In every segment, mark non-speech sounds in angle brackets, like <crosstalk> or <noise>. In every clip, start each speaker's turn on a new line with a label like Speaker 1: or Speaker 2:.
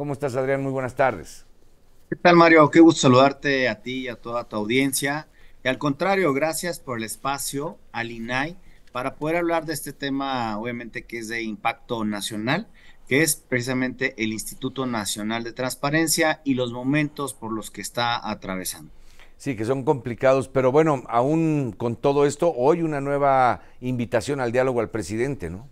Speaker 1: ¿Cómo estás, Adrián? Muy buenas tardes. ¿Qué tal, Mario? Qué gusto saludarte a ti y a toda tu audiencia. Y al contrario, gracias por el espacio al INAI para poder hablar de este tema, obviamente, que es de impacto nacional, que es precisamente el Instituto Nacional de Transparencia y los momentos por los que está atravesando. Sí, que son
Speaker 2: complicados, pero bueno, aún con todo esto, hoy una nueva invitación al diálogo
Speaker 1: al presidente, ¿no?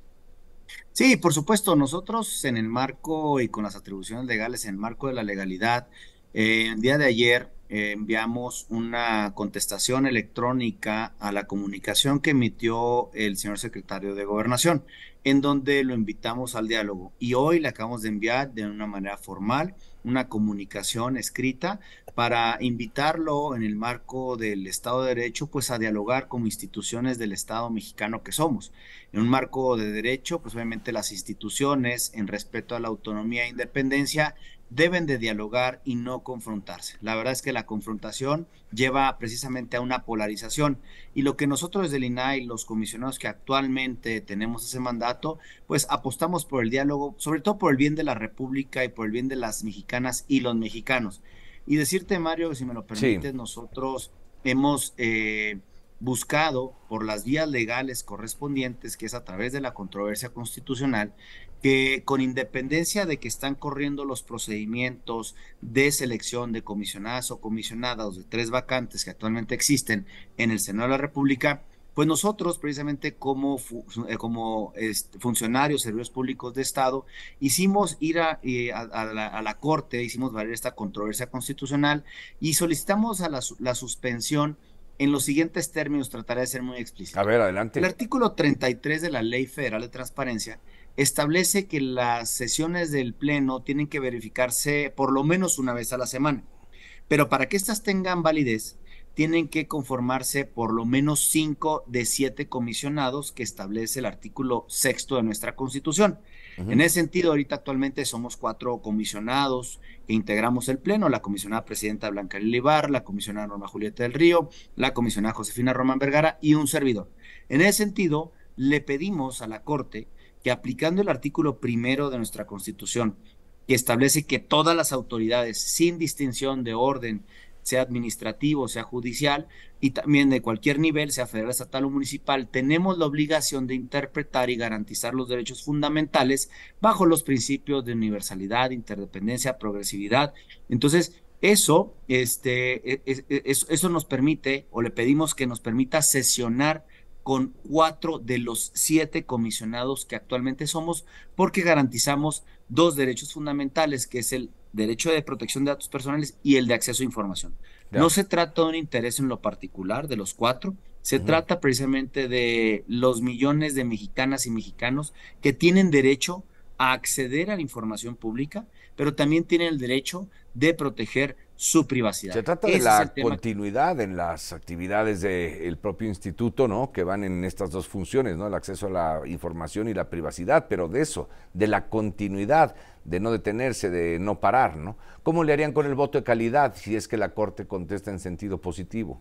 Speaker 1: Sí, por supuesto, nosotros en el marco y con las atribuciones legales, en el marco de la legalidad, eh, el día de ayer eh, enviamos una contestación electrónica a la comunicación que emitió el señor secretario de Gobernación en donde lo invitamos al diálogo. Y hoy le acabamos de enviar de una manera formal una comunicación escrita para invitarlo en el marco del Estado de Derecho, pues a dialogar como instituciones del Estado mexicano que somos. En un marco de derecho, pues obviamente las instituciones, en respeto a la autonomía e independencia, deben de dialogar y no confrontarse. La verdad es que la confrontación lleva precisamente a una polarización y lo que nosotros desde el INAI, los comisionados que actualmente tenemos ese mandato, pues apostamos por el diálogo, sobre todo por el bien de la República y por el bien de las mexicanas y los mexicanos. Y decirte, Mario, si me lo permites, nosotros hemos... Eh, buscado por las vías legales correspondientes, que es a través de la controversia constitucional, que con independencia de que están corriendo los procedimientos de selección de comisionadas o comisionadas de tres vacantes que actualmente existen en el Senado de la República, pues nosotros precisamente como, eh, como este, funcionarios, servicios públicos de Estado, hicimos ir eh, a, la, Corte, hicimos valer esta controversia constitucional y solicitamos a la, la suspensión en los siguientes términos, trataré de ser muy explícito. A ver, adelante. El artículo 33 de la Ley Federal de Transparencia establece que las sesiones del Pleno tienen que verificarse por lo menos una vez a la semana. Pero para que éstas tengan validez, tienen que conformarse por lo menos cinco de siete comisionados que establece el artículo sexto de nuestra Constitución. En ese sentido, ahorita actualmente somos cuatro comisionados que integramos el Pleno, la comisionada presidenta Blanca Lilibar, la comisionada Norma Julieta del Río, la comisionada Josefina Román Vergara y un servidor. En ese sentido, le pedimos a la Corte que aplicando el artículo primero de nuestra Constitución, que establece que todas las autoridades, sin distinción de orden, sea administrativo, sea judicial y también de cualquier nivel, sea federal, estatal o municipal, tenemos la obligación de interpretar y garantizar los derechos fundamentales bajo los principios de universalidad, interdependencia, progresividad. Entonces, eso, este, e, e, e, eso nos permite o le pedimos que nos permita sesionar con cuatro de los siete comisionados que actualmente somos, porque garantizamos dos derechos fundamentales, que es el derecho de protección de datos personales y el de acceso a información. No se trata de un interés en lo particular de los cuatro, se trata precisamente de los millones de mexicanas y mexicanos que tienen derecho a acceder a la información pública, pero también tienen el derecho de proteger su privacidad. Se trata de la
Speaker 2: continuidad en las actividades del propio instituto, ¿no? Que van en estas dos funciones, ¿no? El acceso a la información y la privacidad, pero de eso, de la continuidad, de no detenerse, de no parar, ¿no? ¿Cómo le harían con el voto de calidad si es que la Corte contesta en sentido positivo?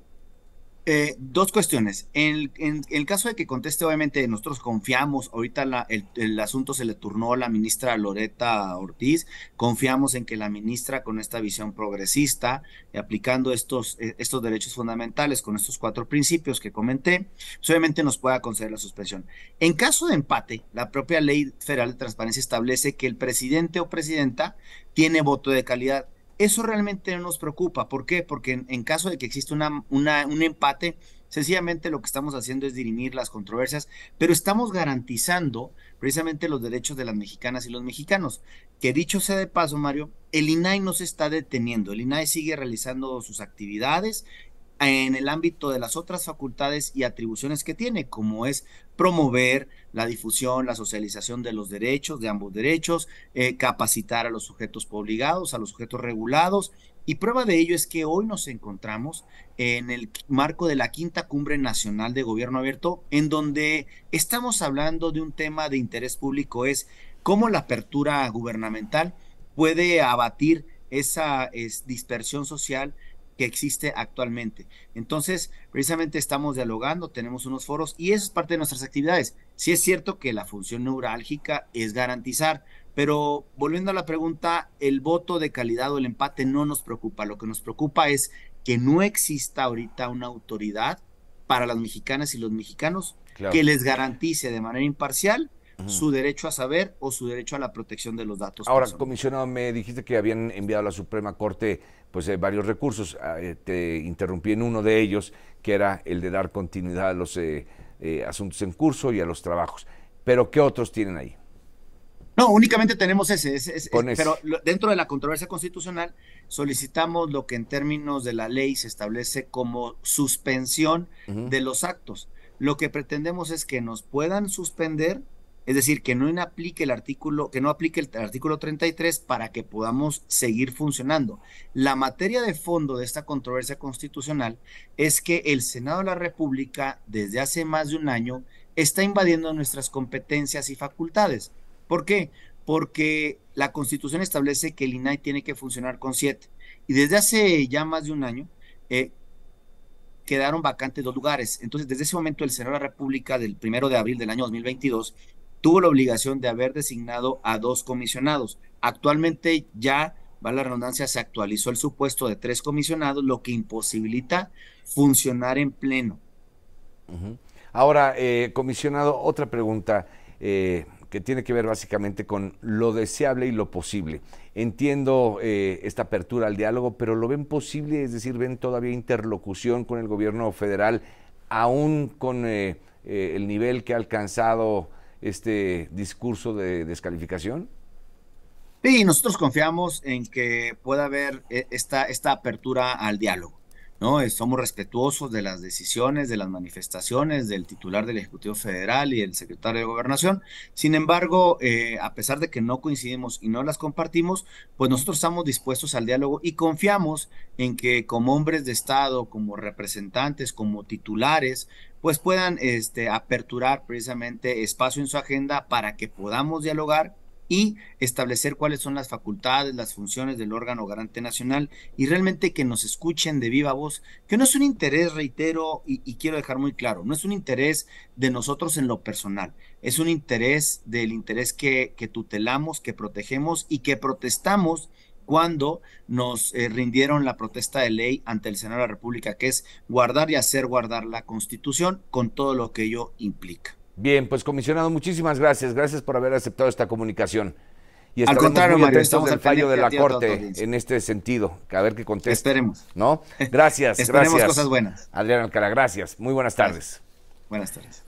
Speaker 1: Eh, dos cuestiones. En, el caso de que conteste, obviamente, nosotros confiamos, ahorita la, el, asunto se le turnó a la ministra Loreta Ortiz, confiamos en que la ministra con esta visión progresista, aplicando estos, eh, estos derechos fundamentales con estos cuatro principios que comenté, pues, obviamente nos pueda conceder la suspensión. En caso de empate, la propia ley federal de transparencia establece que el presidente o presidenta tiene voto de calidad eso realmente no nos preocupa. ¿Por qué? Porque en, caso de que exista una, un empate, sencillamente lo que estamos haciendo es dirimir las controversias, pero estamos garantizando precisamente los derechos de las mexicanas y los mexicanos. Que dicho sea de paso, Mario, el INAI no se está deteniendo, el INAI sigue realizando sus actividades en el ámbito de las otras facultades y atribuciones que tiene, como es promover la difusión, la socialización de los derechos, de ambos derechos, eh, capacitar a los sujetos obligados, a los sujetos regulados. Y prueba de ello es que hoy nos encontramos en el marco de la quinta cumbre nacional de gobierno abierto, en donde estamos hablando de un tema de interés público, es cómo la apertura gubernamental puede abatir esa dispersión social que existe actualmente. Entonces, precisamente estamos dialogando, tenemos unos foros y eso es parte de nuestras actividades. Sí es cierto que la función neurálgica es garantizar, pero volviendo a la pregunta, el voto de calidad o el empate no nos preocupa. Lo que nos preocupa es que no exista ahorita una autoridad para las mexicanas y los mexicanos que les garantice de manera imparcial su derecho a saber o su derecho a la protección de los datos. Ahora, comisionado, me
Speaker 2: dijiste que habían enviado a la Suprema Corte pues eh, varios recursos. Ah, eh, te interrumpí en uno de ellos, que era el de dar continuidad a los eh, asuntos en curso y a los trabajos. Pero ¿qué otros tienen ahí?
Speaker 1: No, únicamente tenemos ese, Pero dentro de la controversia constitucional solicitamos lo que en términos de la ley se establece como suspensión de los actos. Lo que pretendemos es que nos puedan suspender es decir, que no aplique el artículo, que no aplique el artículo 33 para que podamos seguir funcionando. La materia de fondo de esta controversia constitucional es que el Senado de la República, desde hace más de un año, está invadiendo nuestras competencias y facultades. ¿Por qué? Porque la Constitución establece que el INAI tiene que funcionar con siete. Y desde hace ya más de un año, eh, quedaron vacantes dos lugares. Entonces, desde ese momento, el Senado de la República, del primero de abril del año 2022, tuvo la obligación de haber designado a dos comisionados. Actualmente ya, va la redundancia, se actualizó el supuesto de tres comisionados, lo que imposibilita funcionar en pleno. Ahora, eh, comisionado, otra pregunta
Speaker 2: eh, que tiene que ver básicamente con lo deseable y lo posible. Entiendo eh, esta apertura al diálogo, pero ¿lo ven posible? Es decir, ¿ven todavía interlocución con el gobierno federal, aún con el nivel que ha alcanzado este discurso de descalificación? Sí, nosotros
Speaker 1: confiamos en que pueda haber eh, esta, esta apertura al diálogo. ¿no? Eh, somos respetuosos de las decisiones, de las manifestaciones del titular del Ejecutivo Federal y el secretario de Gobernación. Sin embargo, eh, a pesar de que no coincidimos y no las compartimos, pues nosotros estamos dispuestos al diálogo y confiamos en que como hombres de Estado, como representantes, como titulares, pues puedan este, aperturar precisamente espacio en su agenda para que podamos dialogar y establecer cuáles son las facultades, las funciones del órgano garante nacional y realmente que nos escuchen de viva voz, que no es un interés, reitero, y, quiero dejar muy claro, no es un interés de nosotros en lo personal, es un interés del interés que tutelamos, que protegemos y que protestamos cuando nos eh, rindieron la protesta de ley ante el Senado de la República, que es guardar y hacer guardar la Constitución con todo lo que ello implica. Bien, pues comisionado,
Speaker 2: muchísimas gracias. Gracias por haber aceptado esta comunicación.
Speaker 1: Y Al contrario, estamos fallo de la Corte
Speaker 2: en este sentido. A ver qué contesta. Esperemos. ¿No? <laughs> Gracias. Esperemos cosas buenas. Adrián Alcala, gracias. Muy buenas tardes.
Speaker 1: Buenas tardes.